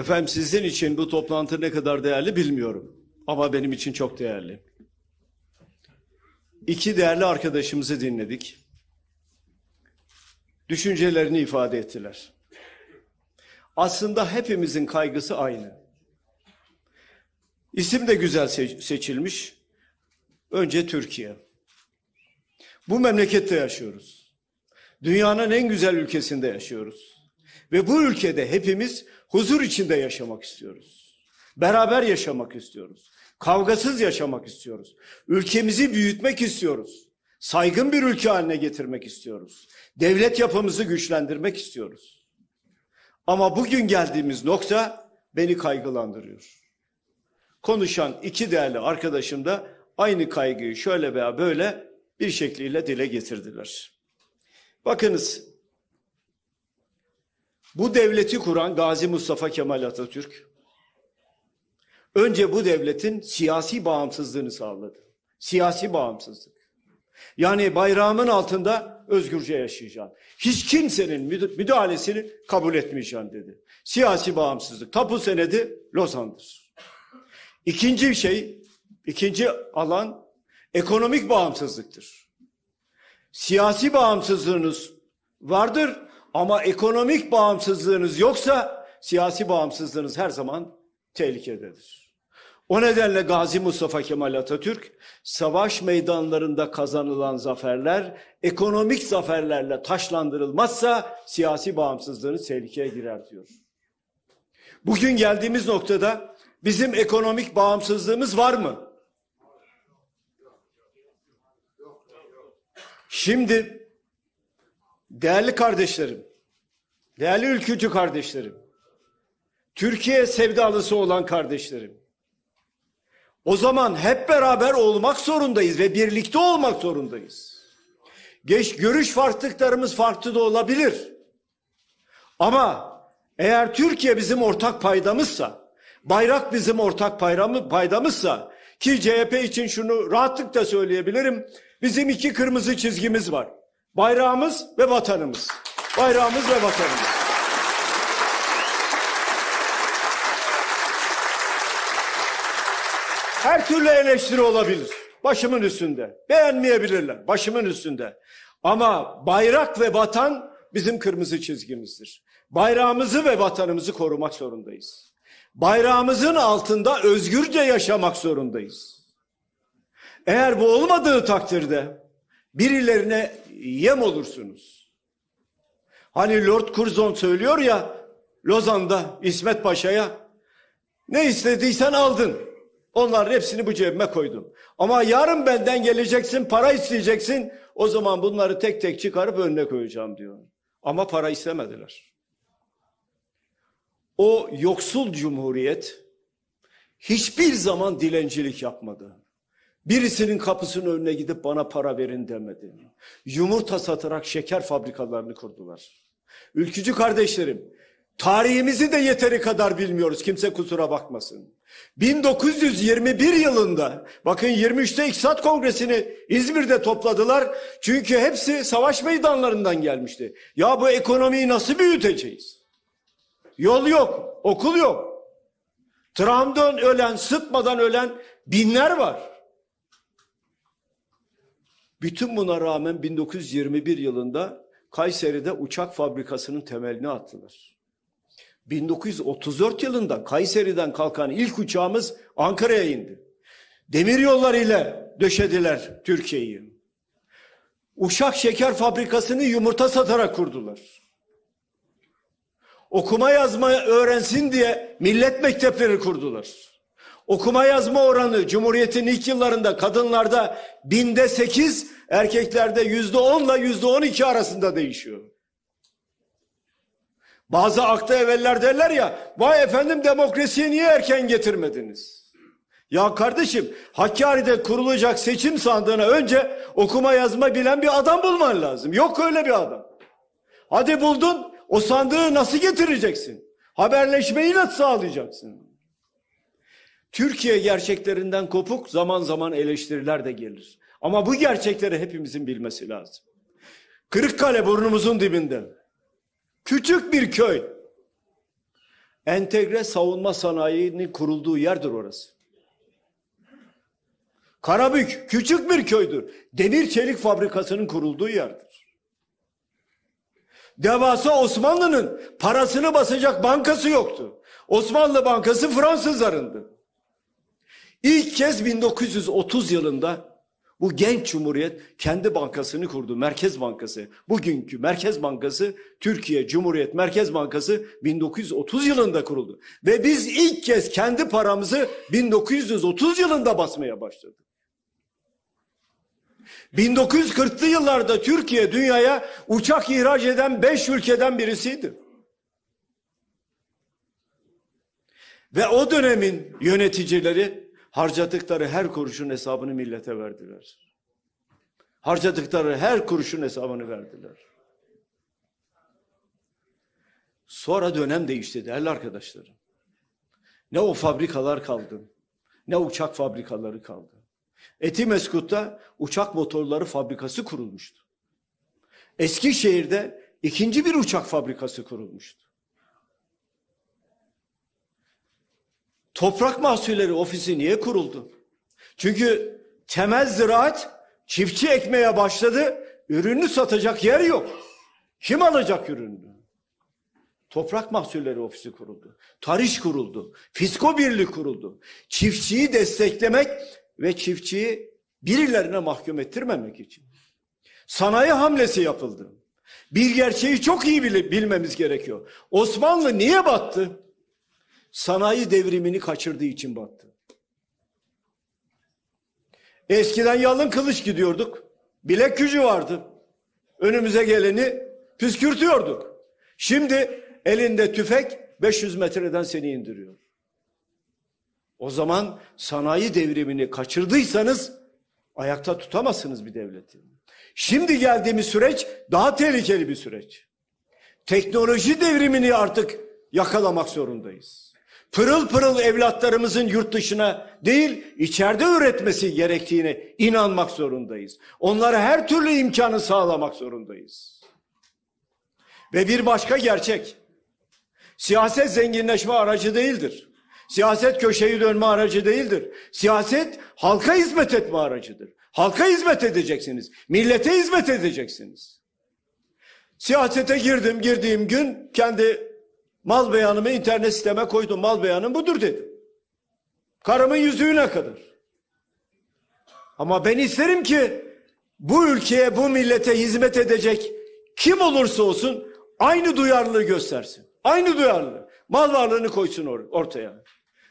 Efendim sizin için bu toplantı ne kadar değerli bilmiyorum. Ama benim için çok değerli. İki değerli arkadaşımızı dinledik. Düşüncelerini ifade ettiler. Aslında hepimizin kaygısı aynı. İsim de güzel seçilmiş. Önce Türkiye. Bu memlekette yaşıyoruz. Dünyanın en güzel ülkesinde yaşıyoruz. Ve bu ülkede hepimiz Huzur içinde yaşamak istiyoruz. Beraber yaşamak istiyoruz. Kavgasız yaşamak istiyoruz. Ülkemizi büyütmek istiyoruz. Saygın bir ülke haline getirmek istiyoruz. Devlet yapımızı güçlendirmek istiyoruz. Ama bugün geldiğimiz nokta beni kaygılandırıyor. Konuşan iki değerli arkadaşım da aynı kaygıyı şöyle veya böyle bir şekliyle dile getirdiler. Bakınız bu devleti kuran Gazi Mustafa Kemal Atatürk önce bu devletin siyasi bağımsızlığını sağladı. Siyasi bağımsızlık. Yani bayrağımın altında özgürce yaşayacağım. Hiç kimsenin müdahalesini kabul etmeyeceğim dedi. Siyasi bağımsızlık. Tapu senedi Lozan'dır. İkinci şey, ikinci alan ekonomik bağımsızlıktır. Siyasi bağımsızlığınız vardır ama ekonomik bağımsızlığınız yoksa siyasi bağımsızlığınız her zaman tehlikededir. O nedenle Gazi Mustafa Kemal Atatürk savaş meydanlarında kazanılan zaferler ekonomik zaferlerle taşlandırılmazsa siyasi bağımsızlığınız tehlikeye girer diyor. Bugün geldiğimiz noktada bizim ekonomik bağımsızlığımız var mı? Şimdi Değerli kardeşlerim, değerli ülkücü kardeşlerim, Türkiye sevdalısı olan kardeşlerim. O zaman hep beraber olmak zorundayız ve birlikte olmak zorundayız. Geç görüş farklılıklarımız farklı da olabilir. Ama eğer Türkiye bizim ortak paydamızsa, bayrak bizim ortak paydamızsa ki CHP için şunu rahatlıkla söyleyebilirim. Bizim iki kırmızı çizgimiz var. Bayrağımız ve vatanımız. Bayrağımız ve vatanımız. Her türlü eleştiri olabilir. Başımın üstünde. Beğenmeyebilirler. Başımın üstünde. Ama bayrak ve vatan bizim kırmızı çizgimizdir. Bayrağımızı ve vatanımızı korumak zorundayız. Bayrağımızın altında özgürce yaşamak zorundayız. Eğer bu olmadığı takdirde birilerine yem olursunuz. Hani Lord Curzon söylüyor ya Lozan'da İsmet Paşa'ya ne istediysen aldın. Onlar hepsini bu cebime koydum. Ama yarın benden geleceksin, para isteyeceksin. O zaman bunları tek tek çıkarıp önüne koyacağım diyor. Ama para istemediler. O yoksul cumhuriyet hiçbir zaman dilencilik yapmadı. Birisinin kapısının önüne gidip bana para verin demedi. Yumurta satarak şeker fabrikalarını kurdular. Ülkücü kardeşlerim, tarihimizi de yeteri kadar bilmiyoruz. Kimse kusura bakmasın. 1921 yılında bakın 23'te İktisat Kongresi'ni İzmir'de topladılar. Çünkü hepsi savaş meydanlarından gelmişti. Ya bu ekonomiyi nasıl büyüteceğiz? Yol yok, okul yok. Tramdan ölen, sıtmadan ölen binler var. Bütün buna rağmen 1921 yılında Kayseri'de uçak fabrikasının temelini attılar. 1934 yılında Kayseri'den kalkan ilk uçağımız Ankara'ya indi. Demir yollarıyla döşediler Türkiye'yi. Uşak şeker fabrikasını yumurta satarak kurdular. Okuma yazma öğrensin diye millet mektepleri kurdular. Okuma yazma oranı Cumhuriyet'in ilk yıllarında kadınlarda binde sekiz, erkeklerde yüzde onla yüzde on iki arasında değişiyor. Bazı akta evveller derler ya, vay efendim demokrasiyi niye erken getirmediniz? Ya kardeşim Hakkari'de kurulacak seçim sandığına önce okuma yazma bilen bir adam bulman lazım. Yok öyle bir adam. Hadi buldun o sandığı nasıl getireceksin? Haberleşmeyi nasıl sağlayacaksın? Türkiye gerçeklerinden kopuk zaman zaman eleştiriler de gelir. Ama bu gerçekleri hepimizin bilmesi lazım. Kırıkkale burnumuzun dibinde. Küçük bir köy. Entegre savunma sanayinin kurulduğu yerdir orası. Karabük küçük bir köydür. Demir çelik fabrikasının kurulduğu yerdir. Devasa Osmanlı'nın parasını basacak bankası yoktu. Osmanlı Bankası Fransızlarındı. İlk kez 1930 yılında bu genç cumhuriyet kendi bankasını kurdu. Merkez Bankası. Bugünkü Merkez Bankası Türkiye Cumhuriyet Merkez Bankası 1930 yılında kuruldu. Ve biz ilk kez kendi paramızı 1930 yılında basmaya başladık. 1940'lı yıllarda Türkiye dünyaya uçak ihraç eden 5 ülkeden birisiydi. Ve o dönemin yöneticileri Harcadıkları her kuruşun hesabını millete verdiler. Harcadıkları her kuruşun hesabını verdiler. Sonra dönem değişti değerli arkadaşlarım. Ne o fabrikalar kaldı, ne uçak fabrikaları kaldı. Etimeskut'ta uçak motorları fabrikası kurulmuştu. Eskişehir'de ikinci bir uçak fabrikası kurulmuştu. Toprak Mahsulleri Ofisi niye kuruldu? Çünkü temel ziraat çiftçi ekmeye başladı. Ürünü satacak yer yok. Kim alacak ürünü? Toprak Mahsulleri Ofisi kuruldu. Tarış kuruldu. Fisko Birliği kuruldu. Çiftçiyi desteklemek ve çiftçiyi birilerine mahkum ettirmemek için. Sanayi hamlesi yapıldı. Bir gerçeği çok iyi bilmemiz gerekiyor. Osmanlı niye battı? sanayi devrimini kaçırdığı için battı. Eskiden yalın kılıç gidiyorduk. Bilek gücü vardı. Önümüze geleni püskürtüyorduk. Şimdi elinde tüfek 500 metreden seni indiriyor. O zaman sanayi devrimini kaçırdıysanız ayakta tutamazsınız bir devleti. Şimdi geldiğimiz süreç daha tehlikeli bir süreç. Teknoloji devrimini artık yakalamak zorundayız pırıl pırıl evlatlarımızın yurt dışına değil içeride üretmesi gerektiğini inanmak zorundayız. Onlara her türlü imkanı sağlamak zorundayız. Ve bir başka gerçek. Siyaset zenginleşme aracı değildir. Siyaset köşeyi dönme aracı değildir. Siyaset halka hizmet etme aracıdır. Halka hizmet edeceksiniz. Millete hizmet edeceksiniz. Siyasete girdim, girdiğim gün kendi Mal beyanımı internet sisteme koydum. Mal beyanım budur dedim. Karımın yüzüğüne kadar. Ama ben isterim ki bu ülkeye, bu millete hizmet edecek kim olursa olsun aynı duyarlılığı göstersin. Aynı duyarlılığı. Mal varlığını koysun or ortaya.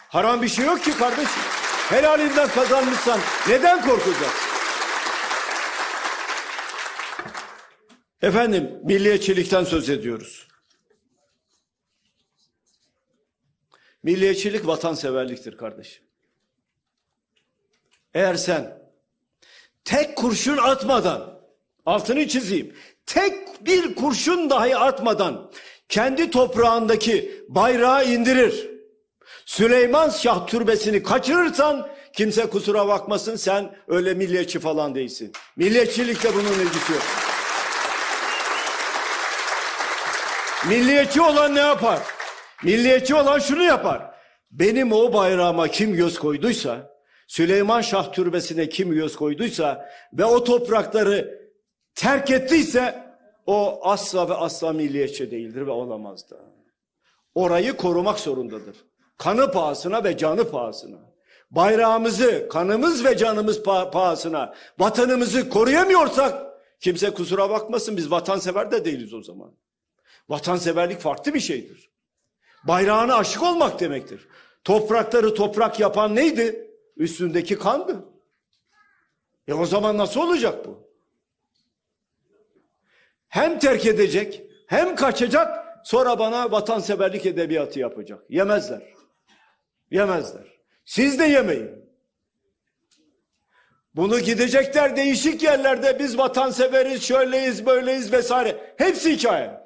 Haram bir şey yok ki kardeşim. Helalinden kazanmışsan neden korkacaksın? Efendim milliyetçilikten söz ediyoruz. Milliyetçilik vatanseverliktir kardeşim. Eğer sen tek kurşun atmadan, altını çizeyim, tek bir kurşun dahi atmadan kendi toprağındaki bayrağı indirir. Süleyman Şah türbesini kaçırırsan kimse kusura bakmasın sen öyle milliyetçi falan değilsin. Milliyetçilikle bunun ilgisi yok. Milliyetçi olan ne yapar? Milliyetçi olan şunu yapar. Benim o bayrağıma kim göz koyduysa, Süleyman Şah Türbesi'ne kim göz koyduysa ve o toprakları terk ettiyse o asla ve asla milliyetçi değildir ve olamaz da. Orayı korumak zorundadır. Kanı pahasına ve canı pahasına. Bayrağımızı, kanımız ve canımız pah pahasına, vatanımızı koruyamıyorsak kimse kusura bakmasın biz vatansever de değiliz o zaman. Vatanseverlik farklı bir şeydir. Bayrağına aşık olmak demektir. Toprakları toprak yapan neydi? Üstündeki kandı. E o zaman nasıl olacak bu? Hem terk edecek, hem kaçacak, sonra bana vatanseverlik edebiyatı yapacak. Yemezler. Yemezler. Siz de yemeyin. Bunu gidecekler değişik yerlerde biz vatanseveriz, şöyleyiz, böyleyiz vesaire. Hepsi hikaye.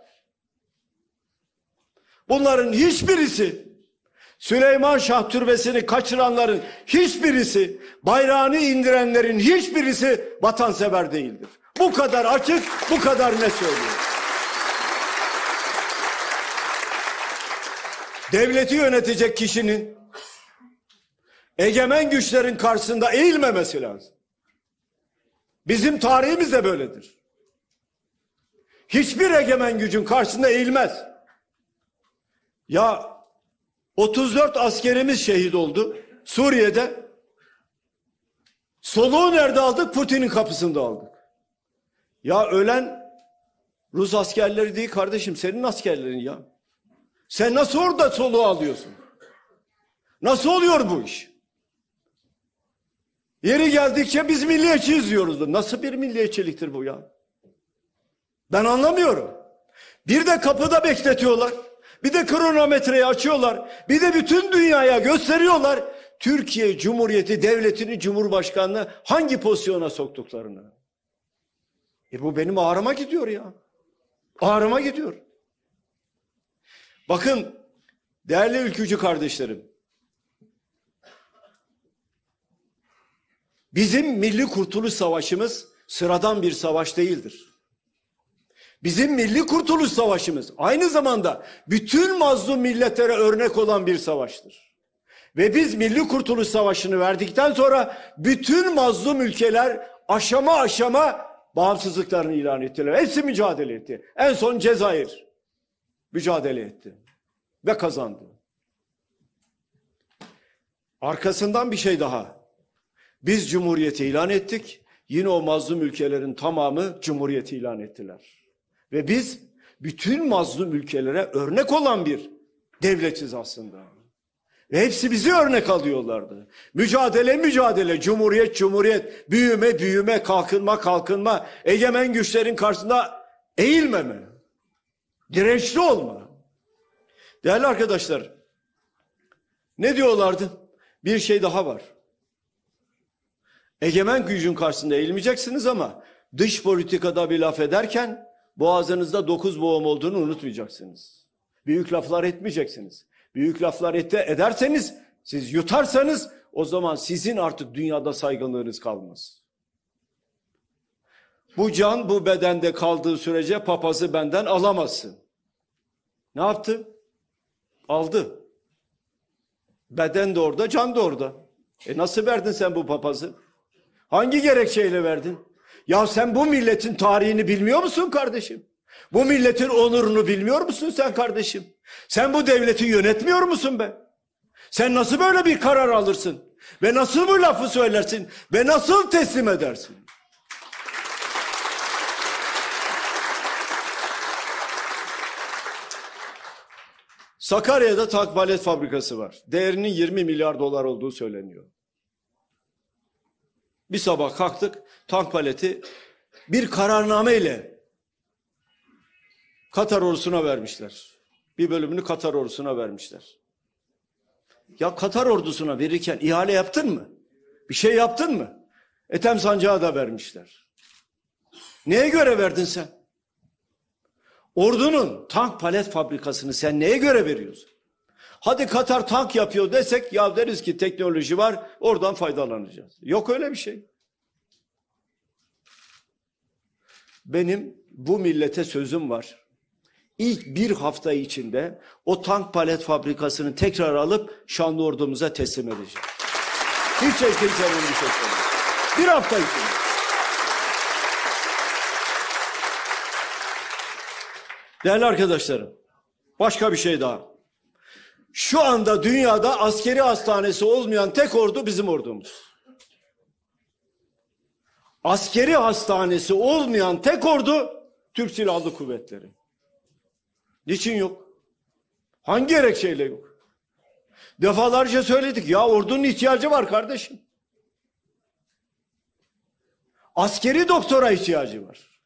Bunların hiçbirisi Süleyman Şah Türbesi'ni kaçıranların hiçbirisi, bayrağını indirenlerin hiçbirisi vatansever değildir. Bu kadar açık, bu kadar ne söylüyor? Devleti yönetecek kişinin egemen güçlerin karşısında eğilmemesi lazım. Bizim tarihimiz de böyledir. Hiçbir egemen gücün karşısında eğilmez. Ya 34 askerimiz şehit oldu Suriye'de. Soluğu nerede aldık? Putin'in kapısında aldık. Ya ölen Rus askerleri değil kardeşim senin askerlerin ya. Sen nasıl orada soluğu alıyorsun? Nasıl oluyor bu iş? Yeri geldikçe biz milliyetçiyiz diyoruz. Nasıl bir milliyetçiliktir bu ya? Ben anlamıyorum. Bir de kapıda bekletiyorlar. Bir de kronometreyi açıyorlar. Bir de bütün dünyaya gösteriyorlar. Türkiye Cumhuriyeti Devleti'ni Cumhurbaşkanlığı hangi pozisyona soktuklarını. E bu benim ağrıma gidiyor ya. Ağrıma gidiyor. Bakın değerli ülkücü kardeşlerim. Bizim Milli Kurtuluş Savaşımız sıradan bir savaş değildir. Bizim milli kurtuluş savaşımız aynı zamanda bütün mazlum milletlere örnek olan bir savaştır. Ve biz milli kurtuluş savaşını verdikten sonra bütün mazlum ülkeler aşama aşama bağımsızlıklarını ilan ettiler. Hepsi mücadele etti. En son Cezayir mücadele etti ve kazandı. Arkasından bir şey daha. Biz cumhuriyeti ilan ettik. Yine o mazlum ülkelerin tamamı cumhuriyeti ilan ettiler. Ve biz bütün mazlum ülkelere örnek olan bir devletiz aslında. Ve hepsi bizi örnek alıyorlardı. Mücadele mücadele, cumhuriyet cumhuriyet, büyüme büyüme, kalkınma kalkınma, egemen güçlerin karşısında eğilmeme, dirençli olma. Değerli arkadaşlar, ne diyorlardı? Bir şey daha var. Egemen gücün karşısında eğilmeyeceksiniz ama dış politikada bir laf ederken boğazınızda dokuz boğum olduğunu unutmayacaksınız. Büyük laflar etmeyeceksiniz. Büyük laflar ete ederseniz, siz yutarsanız o zaman sizin artık dünyada saygınlığınız kalmaz. Bu can bu bedende kaldığı sürece papazı benden alamazsın. Ne yaptı? Aldı. Beden de orada, can da orada. E nasıl verdin sen bu papazı? Hangi gerekçeyle verdin? Ya sen bu milletin tarihini bilmiyor musun kardeşim? Bu milletin onurunu bilmiyor musun sen kardeşim? Sen bu devleti yönetmiyor musun be? Sen nasıl böyle bir karar alırsın? Ve nasıl bu lafı söylersin? Ve nasıl teslim edersin? Sakarya'da takvalet fabrikası var. Değerinin 20 milyar dolar olduğu söyleniyor. Bir sabah kalktık tank paleti bir kararname ile Katar ordusuna vermişler. Bir bölümünü Katar ordusuna vermişler. Ya Katar ordusuna verirken ihale yaptın mı? Bir şey yaptın mı? Etem sancağı da vermişler. Neye göre verdin sen? Ordunun tank palet fabrikasını sen neye göre veriyorsun? Hadi Katar tank yapıyor desek ya deriz ki teknoloji var oradan faydalanacağız. Yok öyle bir şey. Benim bu millete sözüm var. İlk bir hafta içinde o tank palet fabrikasını tekrar alıp şanlı ordumuza teslim edeceğim. Hiç kimsenin bir şey Bir hafta içinde. Değerli arkadaşlarım, başka bir şey daha. Şu anda dünyada askeri hastanesi olmayan tek ordu bizim ordumuz. Askeri hastanesi olmayan tek ordu Türk Silahlı Kuvvetleri. Niçin yok? Hangi gerekçeyle yok? Defalarca söyledik ya ordunun ihtiyacı var kardeşim. Askeri doktora ihtiyacı var.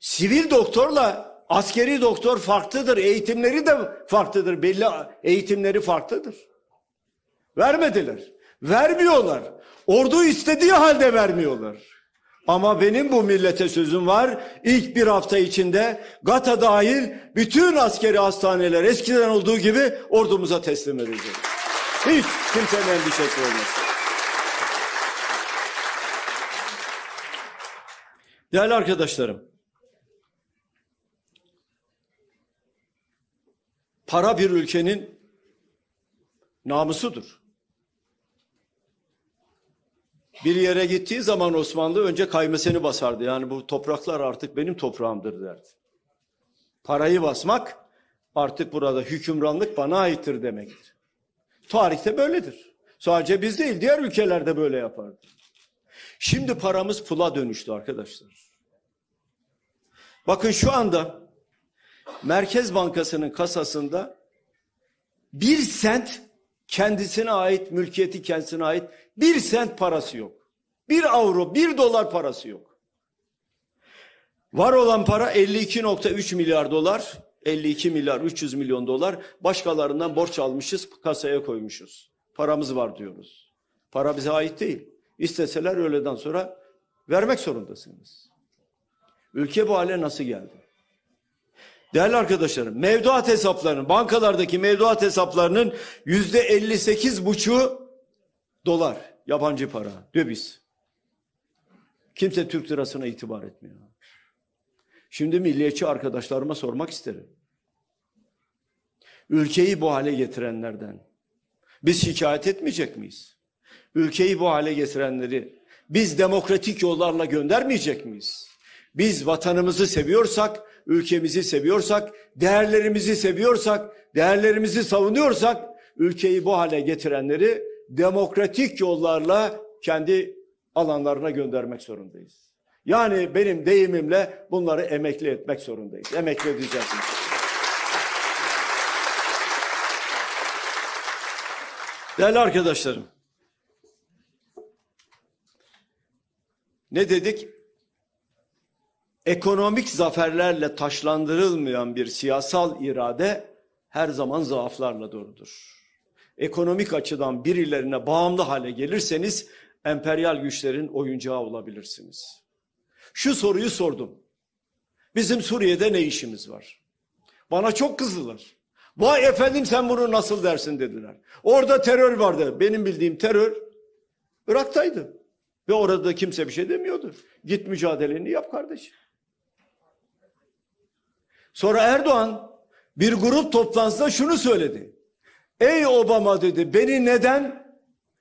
Sivil doktorla askeri doktor farklıdır. Eğitimleri de farklıdır. Belli eğitimleri farklıdır. Vermediler. Vermiyorlar. Ordu istediği halde vermiyorlar. Ama benim bu millete sözüm var. İlk bir hafta içinde GATA dahil bütün askeri hastaneler eskiden olduğu gibi ordumuza teslim edeceğiz. Hiç kimsenin endişesi olmasın. Değerli arkadaşlarım, para bir ülkenin namusudur. Bir yere gittiği zaman Osmanlı önce kaymeseni basardı. Yani bu topraklar artık benim toprağımdır derdi. Parayı basmak artık burada hükümranlık bana aittir demektir. Tarihte böyledir. Sadece biz değil diğer ülkelerde böyle yapardı. Şimdi paramız pula dönüştü arkadaşlar. Bakın şu anda Merkez Bankası'nın kasasında bir sent kendisine ait, mülkiyeti kendisine ait bir sent parası yok. Bir avro, bir dolar parası yok. Var olan para 52.3 milyar dolar, 52 milyar 300 milyon dolar başkalarından borç almışız, kasaya koymuşuz. Paramız var diyoruz. Para bize ait değil. İsteseler öğleden sonra vermek zorundasınız. Ülke bu hale nasıl geldi? Değerli arkadaşlarım, mevduat hesaplarının, bankalardaki mevduat hesaplarının yüzde 58 buçu dolar, yabancı para, döviz. Kimse Türk lirasına itibar etmiyor. Şimdi milliyetçi arkadaşlarıma sormak isterim. Ülkeyi bu hale getirenlerden biz şikayet etmeyecek miyiz? Ülkeyi bu hale getirenleri biz demokratik yollarla göndermeyecek miyiz? Biz vatanımızı seviyorsak ülkemizi seviyorsak, değerlerimizi seviyorsak, değerlerimizi savunuyorsak ülkeyi bu hale getirenleri demokratik yollarla kendi alanlarına göndermek zorundayız. Yani benim deyimimle bunları emekli etmek zorundayız. Emekli edeceğiz. Değerli arkadaşlarım. Ne dedik? ekonomik zaferlerle taşlandırılmayan bir siyasal irade her zaman zaaflarla doludur. Ekonomik açıdan birilerine bağımlı hale gelirseniz emperyal güçlerin oyuncağı olabilirsiniz. Şu soruyu sordum. Bizim Suriye'de ne işimiz var? Bana çok kızdılar. Vay efendim sen bunu nasıl dersin dediler. Orada terör vardı. Benim bildiğim terör Irak'taydı. Ve orada da kimse bir şey demiyordu. Git mücadeleni yap kardeşim. Sonra Erdoğan bir grup toplantısında şunu söyledi. Ey Obama dedi beni neden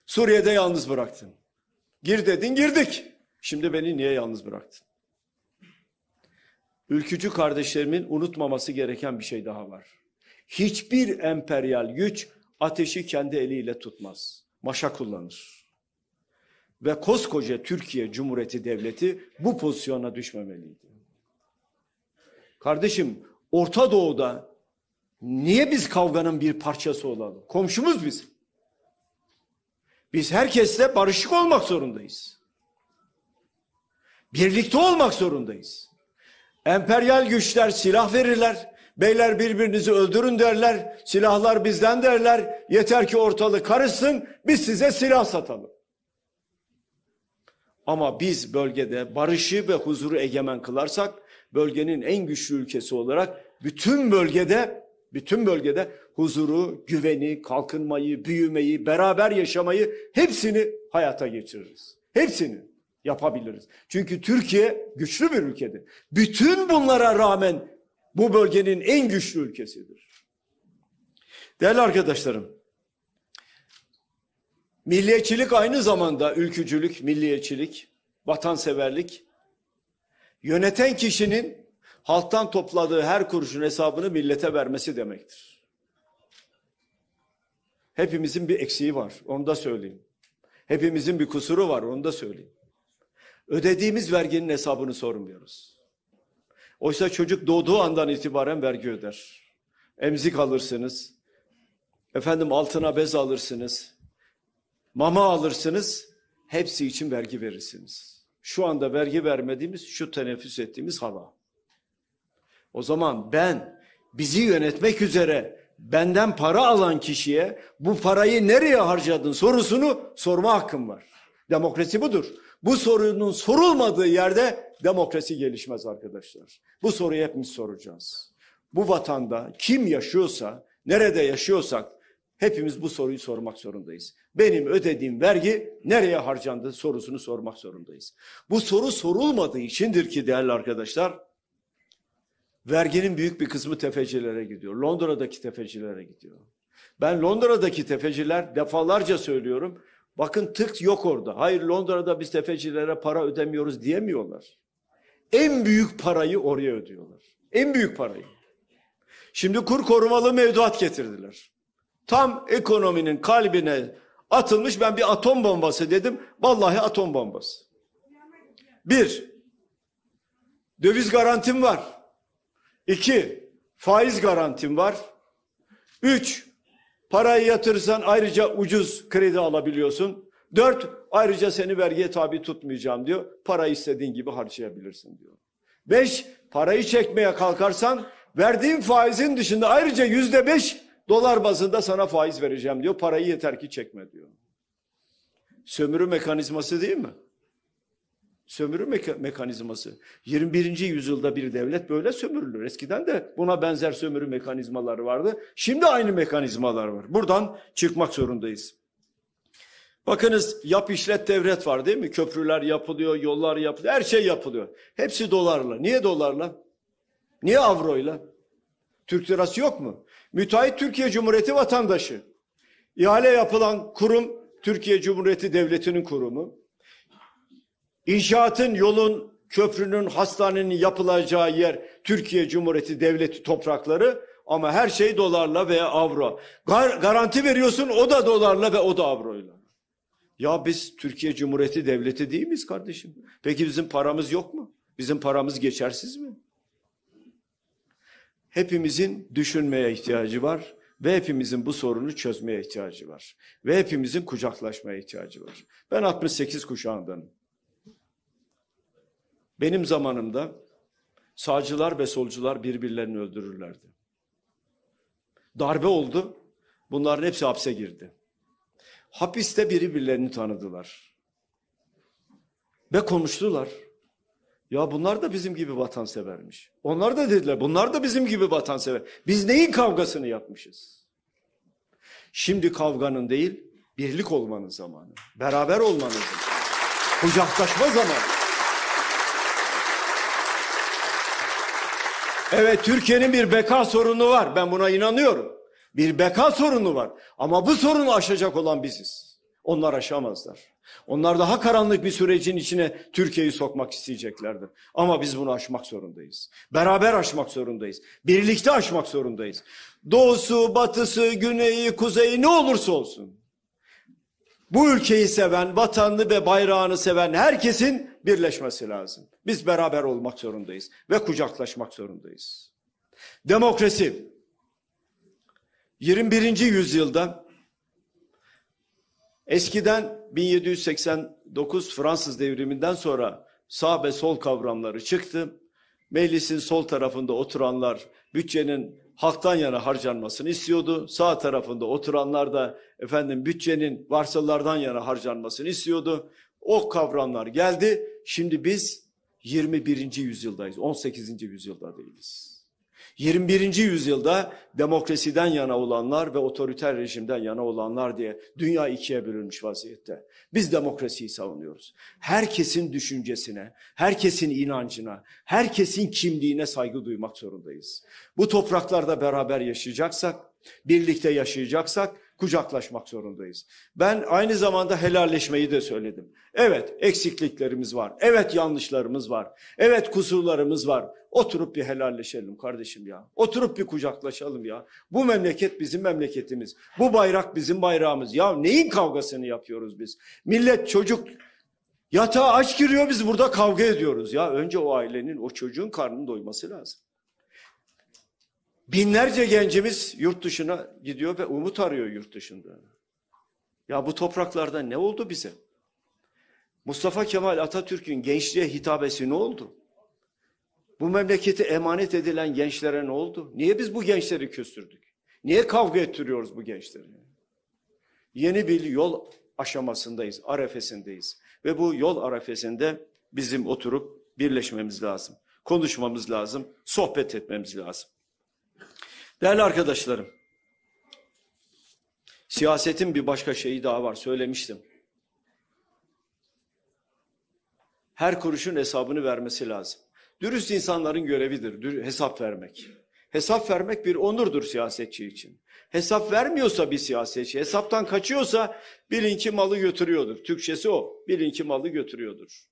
Suriye'de yalnız bıraktın? Gir dedin girdik. Şimdi beni niye yalnız bıraktın? Ülkücü kardeşlerimin unutmaması gereken bir şey daha var. Hiçbir emperyal güç ateşi kendi eliyle tutmaz. Maşa kullanır. Ve koskoca Türkiye Cumhuriyeti Devleti bu pozisyona düşmemeliydi. Kardeşim Orta Doğu'da niye biz kavganın bir parçası olalım? Komşumuz biz. Biz herkesle barışık olmak zorundayız. Birlikte olmak zorundayız. Emperyal güçler silah verirler. Beyler birbirinizi öldürün derler. Silahlar bizden derler. Yeter ki ortalık karışsın. Biz size silah satalım. Ama biz bölgede barışı ve huzuru egemen kılarsak bölgenin en güçlü ülkesi olarak bütün bölgede bütün bölgede huzuru, güveni, kalkınmayı, büyümeyi, beraber yaşamayı hepsini hayata geçiririz. Hepsini yapabiliriz. Çünkü Türkiye güçlü bir ülkedir. Bütün bunlara rağmen bu bölgenin en güçlü ülkesidir. Değerli arkadaşlarım, milliyetçilik aynı zamanda ülkücülük, milliyetçilik, vatanseverlik yöneten kişinin halktan topladığı her kuruşun hesabını millete vermesi demektir. Hepimizin bir eksiği var, onu da söyleyeyim. Hepimizin bir kusuru var, onu da söyleyeyim. Ödediğimiz verginin hesabını sormuyoruz. Oysa çocuk doğduğu andan itibaren vergi öder. Emzik alırsınız, efendim altına bez alırsınız, mama alırsınız, hepsi için vergi verirsiniz şu anda vergi vermediğimiz, şu teneffüs ettiğimiz hava. O zaman ben bizi yönetmek üzere benden para alan kişiye bu parayı nereye harcadın sorusunu sorma hakkım var. Demokrasi budur. Bu sorunun sorulmadığı yerde demokrasi gelişmez arkadaşlar. Bu soruyu hepimiz soracağız. Bu vatanda kim yaşıyorsa, nerede yaşıyorsak Hepimiz bu soruyu sormak zorundayız. Benim ödediğim vergi nereye harcandı sorusunu sormak zorundayız. Bu soru sorulmadığı içindir ki değerli arkadaşlar, verginin büyük bir kısmı tefecilere gidiyor. Londra'daki tefecilere gidiyor. Ben Londra'daki tefeciler defalarca söylüyorum. Bakın tık yok orada. Hayır Londra'da biz tefecilere para ödemiyoruz diyemiyorlar. En büyük parayı oraya ödüyorlar. En büyük parayı. Şimdi kur korumalı mevduat getirdiler. Tam ekonominin kalbine atılmış ben bir atom bombası dedim. Vallahi atom bombası. Bir, döviz garantim var. İki, faiz garantim var. Üç, parayı yatırırsan ayrıca ucuz kredi alabiliyorsun. Dört, ayrıca seni vergiye tabi tutmayacağım diyor. Para istediğin gibi harcayabilirsin diyor. Beş, parayı çekmeye kalkarsan verdiğin faizin dışında ayrıca yüzde beş Dolar bazında sana faiz vereceğim diyor. Parayı yeter ki çekme diyor. Sömürü mekanizması değil mi? Sömürü meka- mekanizması. 21. yüzyılda bir devlet böyle sömürülür. Eskiden de buna benzer sömürü mekanizmaları vardı. Şimdi aynı mekanizmalar var. Buradan çıkmak zorundayız. Bakınız yap işlet devlet var değil mi? Köprüler yapılıyor, yollar yapılıyor, her şey yapılıyor. Hepsi dolarla. Niye dolarla? Niye avroyla? Türk lirası yok mu? Müteahhit Türkiye Cumhuriyeti vatandaşı. İhale yapılan kurum Türkiye Cumhuriyeti Devleti'nin kurumu. İnşaatın, yolun, köprünün, hastanenin yapılacağı yer Türkiye Cumhuriyeti Devleti toprakları ama her şey dolarla veya avro. Gar garanti veriyorsun o da dolarla ve o da avroyla. Ya biz Türkiye Cumhuriyeti Devleti değil miyiz kardeşim? Peki bizim paramız yok mu? Bizim paramız geçersiz mi? hepimizin düşünmeye ihtiyacı var ve hepimizin bu sorunu çözmeye ihtiyacı var. Ve hepimizin kucaklaşmaya ihtiyacı var. Ben 68 kuşağındanım. Benim zamanımda sağcılar ve solcular birbirlerini öldürürlerdi. Darbe oldu. Bunların hepsi hapse girdi. Hapiste birbirlerini tanıdılar. Ve konuştular. Ya bunlar da bizim gibi vatansevermiş. Onlar da dediler bunlar da bizim gibi vatansever. Biz neyin kavgasını yapmışız? Şimdi kavganın değil birlik olmanın zamanı. Beraber olmanın zamanı. Kucaklaşma zamanı. Evet Türkiye'nin bir beka sorunu var. Ben buna inanıyorum. Bir beka sorunu var. Ama bu sorunu aşacak olan biziz. Onlar aşamazlar. Onlar daha karanlık bir sürecin içine Türkiye'yi sokmak isteyeceklerdir. Ama biz bunu aşmak zorundayız. Beraber aşmak zorundayız. Birlikte aşmak zorundayız. Doğusu, batısı, güneyi, kuzeyi ne olursa olsun. Bu ülkeyi seven, vatanını ve bayrağını seven herkesin birleşmesi lazım. Biz beraber olmak zorundayız ve kucaklaşmak zorundayız. Demokrasi 21. yüzyılda Eskiden 1789 Fransız devriminden sonra sağ ve sol kavramları çıktı. Meclisin sol tarafında oturanlar bütçenin halktan yana harcanmasını istiyordu. Sağ tarafında oturanlar da efendim bütçenin varsalardan yana harcanmasını istiyordu. O kavramlar geldi. Şimdi biz 21. yüzyıldayız. 18. yüzyılda değiliz. 21. yüzyılda demokrasiden yana olanlar ve otoriter rejimden yana olanlar diye dünya ikiye bölünmüş vaziyette. Biz demokrasiyi savunuyoruz. Herkesin düşüncesine, herkesin inancına, herkesin kimliğine saygı duymak zorundayız. Bu topraklarda beraber yaşayacaksak, birlikte yaşayacaksak kucaklaşmak zorundayız. Ben aynı zamanda helalleşmeyi de söyledim. Evet eksikliklerimiz var. Evet yanlışlarımız var. Evet kusurlarımız var. Oturup bir helalleşelim kardeşim ya. Oturup bir kucaklaşalım ya. Bu memleket bizim memleketimiz. Bu bayrak bizim bayrağımız. Ya neyin kavgasını yapıyoruz biz? Millet çocuk Yatağa aç giriyor biz burada kavga ediyoruz ya. Önce o ailenin, o çocuğun karnını doyması lazım. Binlerce gencimiz yurt dışına gidiyor ve umut arıyor yurt dışında. Ya bu topraklarda ne oldu bize? Mustafa Kemal Atatürk'ün gençliğe hitabesi ne oldu? Bu memleketi emanet edilen gençlere ne oldu? Niye biz bu gençleri küstürdük? Niye kavga ettiriyoruz bu gençleri? Yeni bir yol aşamasındayız, arefesindeyiz. Ve bu yol arefesinde bizim oturup birleşmemiz lazım. Konuşmamız lazım, sohbet etmemiz lazım. Değerli arkadaşlarım, siyasetin bir başka şeyi daha var, söylemiştim. Her kuruşun hesabını vermesi lazım. Dürüst insanların görevidir hesap vermek. Hesap vermek bir onurdur siyasetçi için. Hesap vermiyorsa bir siyasetçi, hesaptan kaçıyorsa bilin ki malı götürüyordur. Türkçesi o, bilin ki malı götürüyordur.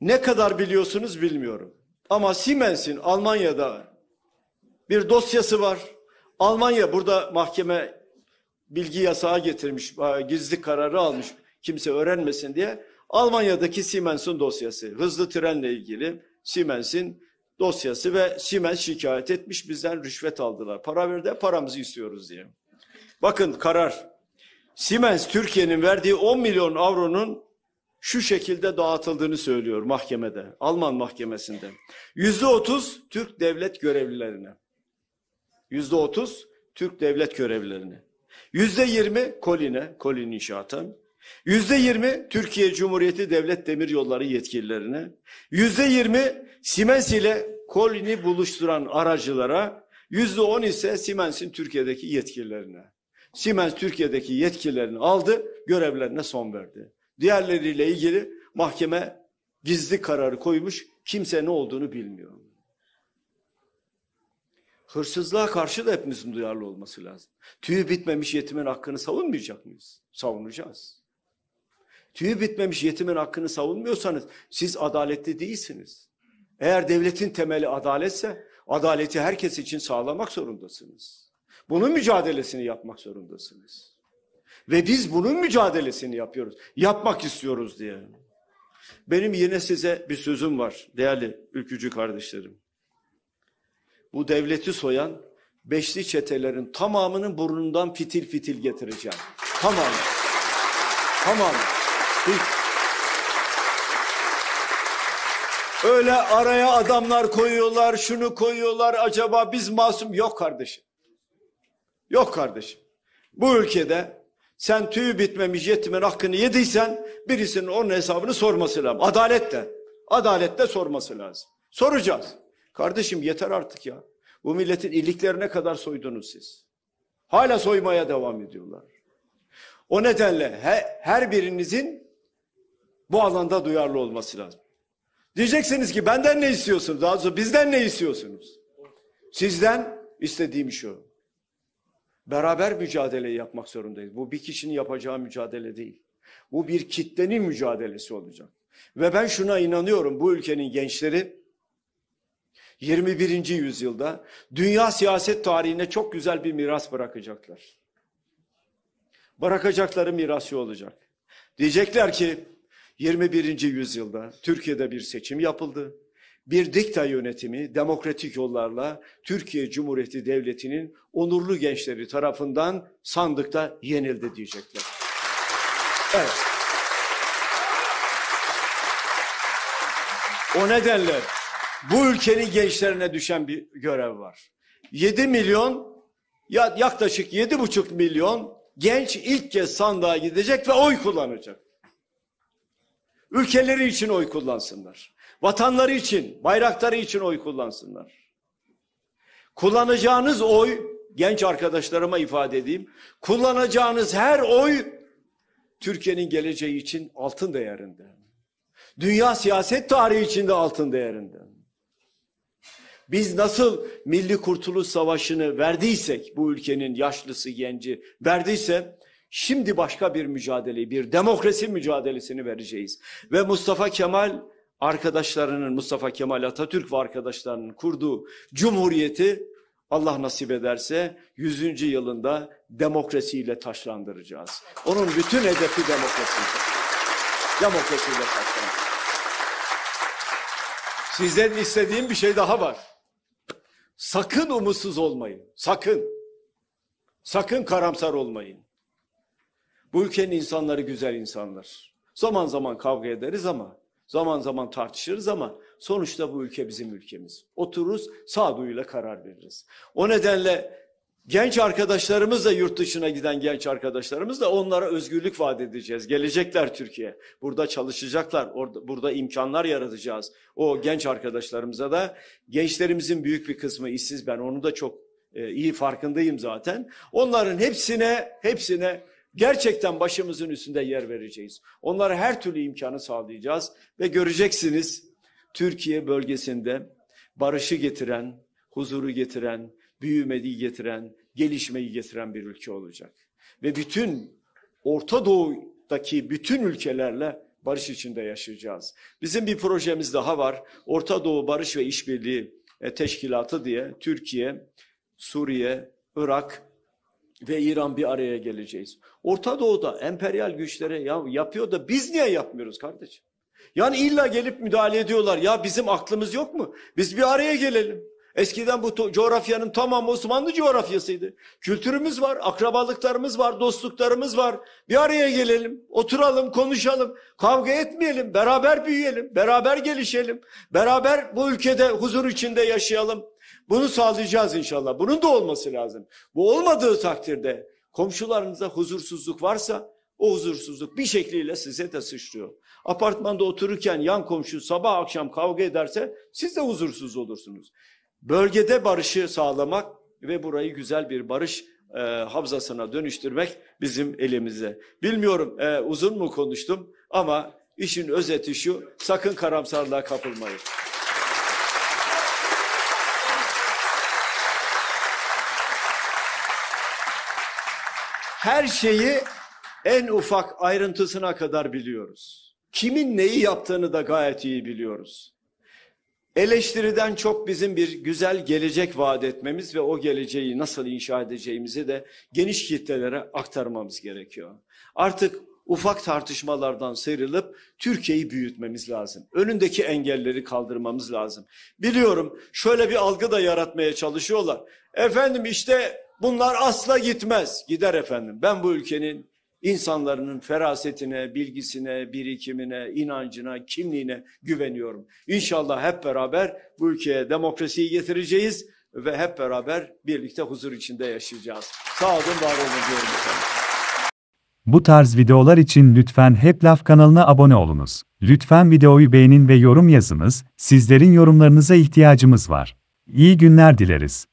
Ne kadar biliyorsunuz bilmiyorum. Ama Siemens'in Almanya'da bir dosyası var. Almanya burada mahkeme bilgi yasağı getirmiş, e, gizli kararı almış kimse öğrenmesin diye. Almanya'daki Siemens'in dosyası, hızlı trenle ilgili Siemens'in dosyası ve Siemens şikayet etmiş bizden rüşvet aldılar. Para ver de paramızı istiyoruz diye. Bakın karar. Siemens Türkiye'nin verdiği 10 milyon avronun şu şekilde dağıtıldığını söylüyor mahkemede, Alman mahkemesinde. Yüzde otuz Türk devlet görevlilerine. Yüzde otuz Türk devlet görevlilerine. Yüzde yirmi Kolin'e, Kolin inşaatın, Yüzde yirmi Türkiye Cumhuriyeti Devlet demir yolları yetkililerine. Yüzde yirmi Siemens ile Kolin'i buluşturan aracılara. Yüzde on ise Siemens'in Türkiye'deki yetkililerine. Siemens Türkiye'deki yetkililerini aldı, görevlerine son verdi. Diğerleriyle ilgili mahkeme gizli kararı koymuş, kimse ne olduğunu bilmiyor. Hırsızlığa karşı da hepimizin duyarlı olması lazım. Tüyü bitmemiş yetimin hakkını savunmayacak mıyız? Savunacağız. Tüyü bitmemiş yetimin hakkını savunmuyorsanız siz adaletli değilsiniz. Eğer devletin temeli adaletse adaleti herkes için sağlamak zorundasınız. Bunun mücadelesini yapmak zorundasınız. Ve biz bunun mücadelesini yapıyoruz. Yapmak istiyoruz diye. Benim yine size bir sözüm var değerli ülkücü kardeşlerim bu devleti soyan beşli çetelerin tamamının burnundan fitil fitil getireceğim. Tamam. Tamam. Hiç. Öyle araya adamlar koyuyorlar, şunu koyuyorlar. Acaba biz masum yok kardeşim. Yok kardeşim. Bu ülkede sen tüyü bitmemiş yetimin hakkını yediysen birisinin onun hesabını sorması lazım. Adalette. Adalette sorması lazım. Soracağız. Kardeşim yeter artık ya. Bu milletin iliklerine kadar soydunuz siz. Hala soymaya devam ediyorlar. O nedenle he, her birinizin bu alanda duyarlı olması lazım. Diyeceksiniz ki benden ne istiyorsunuz? Daha doğrusu bizden ne istiyorsunuz? Sizden istediğim şu. Beraber mücadele yapmak zorundayız. Bu bir kişinin yapacağı mücadele değil. Bu bir kitlenin mücadelesi olacak. Ve ben şuna inanıyorum bu ülkenin gençleri 21. yüzyılda dünya siyaset tarihine çok güzel bir miras bırakacaklar. Bırakacakları miras şu olacak. Diyecekler ki 21. yüzyılda Türkiye'de bir seçim yapıldı. Bir dikta yönetimi demokratik yollarla Türkiye Cumhuriyeti Devleti'nin onurlu gençleri tarafından sandıkta yenildi diyecekler. Evet. O nedenle bu ülkenin gençlerine düşen bir görev var. 7 milyon ya yaklaşık 7,5 milyon genç ilk kez sandığa gidecek ve oy kullanacak. Ülkeleri için oy kullansınlar. Vatanları için, bayrakları için oy kullansınlar. Kullanacağınız oy, genç arkadaşlarıma ifade edeyim. Kullanacağınız her oy Türkiye'nin geleceği için altın değerinde. Dünya siyaset tarihi içinde altın değerinde. Biz nasıl Milli Kurtuluş Savaşı'nı verdiysek bu ülkenin yaşlısı genci verdiyse şimdi başka bir mücadeleyi bir demokrasi mücadelesini vereceğiz. Ve Mustafa Kemal arkadaşlarının Mustafa Kemal Atatürk ve arkadaşlarının kurduğu cumhuriyeti Allah nasip ederse 100. yılında demokrasiyle taşlandıracağız. Onun bütün hedefi demokrasi. Demokrasiyle taşlandıracağız. Sizden istediğim bir şey daha var. Sakın umutsuz olmayın. Sakın. Sakın karamsar olmayın. Bu ülkenin insanları güzel insanlar. Zaman zaman kavga ederiz ama zaman zaman tartışırız ama sonuçta bu ülke bizim ülkemiz. Otururuz sağduyuyla karar veririz. O nedenle Genç arkadaşlarımız da yurt dışına giden genç arkadaşlarımız da onlara özgürlük vaat edeceğiz. Gelecekler Türkiye. Burada çalışacaklar. Orada, burada imkanlar yaratacağız. O genç arkadaşlarımıza da gençlerimizin büyük bir kısmı işsiz. Ben onu da çok e, iyi farkındayım zaten. Onların hepsine hepsine gerçekten başımızın üstünde yer vereceğiz. Onlara her türlü imkanı sağlayacağız ve göreceksiniz Türkiye bölgesinde barışı getiren, huzuru getiren, büyümeyi getiren, gelişmeyi getiren bir ülke olacak. Ve bütün Orta Doğu'daki bütün ülkelerle barış içinde yaşayacağız. Bizim bir projemiz daha var. Orta Doğu Barış ve İşbirliği e, Teşkilatı diye Türkiye, Suriye, Irak ve İran bir araya geleceğiz. Orta Doğu'da emperyal güçlere ya yapıyor da biz niye yapmıyoruz kardeşim? Yani illa gelip müdahale ediyorlar. Ya bizim aklımız yok mu? Biz bir araya gelelim. Eskiden bu coğrafyanın tamamı Osmanlı coğrafyasıydı. Kültürümüz var, akrabalıklarımız var, dostluklarımız var. Bir araya gelelim, oturalım, konuşalım, kavga etmeyelim, beraber büyüyelim, beraber gelişelim, beraber bu ülkede huzur içinde yaşayalım. Bunu sağlayacağız inşallah. Bunun da olması lazım. Bu olmadığı takdirde komşularınızda huzursuzluk varsa o huzursuzluk bir şekliyle size de sıçrıyor. Apartmanda otururken yan komşu sabah akşam kavga ederse siz de huzursuz olursunuz bölgede barışı sağlamak ve burayı güzel bir barış e, havzasına dönüştürmek bizim elimizde. Bilmiyorum e, uzun mu konuştum ama işin özeti şu sakın karamsarlığa kapılmayın. Her şeyi en ufak ayrıntısına kadar biliyoruz. Kimin neyi yaptığını da gayet iyi biliyoruz. Eleştiriden çok bizim bir güzel gelecek vaat etmemiz ve o geleceği nasıl inşa edeceğimizi de geniş kitlelere aktarmamız gerekiyor. Artık ufak tartışmalardan sıyrılıp Türkiye'yi büyütmemiz lazım. Önündeki engelleri kaldırmamız lazım. Biliyorum şöyle bir algı da yaratmaya çalışıyorlar. Efendim işte bunlar asla gitmez. Gider efendim. Ben bu ülkenin insanların ferasetine, bilgisine, birikimine, inancına, kimliğine güveniyorum. İnşallah hep beraber bu ülkeye demokrasiyi getireceğiz ve hep beraber birlikte huzur içinde yaşayacağız. Sağ olun, var olun diyorum efendim. Bu tarz videolar için lütfen Hep Laf kanalına abone olunuz. Lütfen videoyu beğenin ve yorum yazınız. Sizlerin yorumlarınıza ihtiyacımız var. İyi günler dileriz.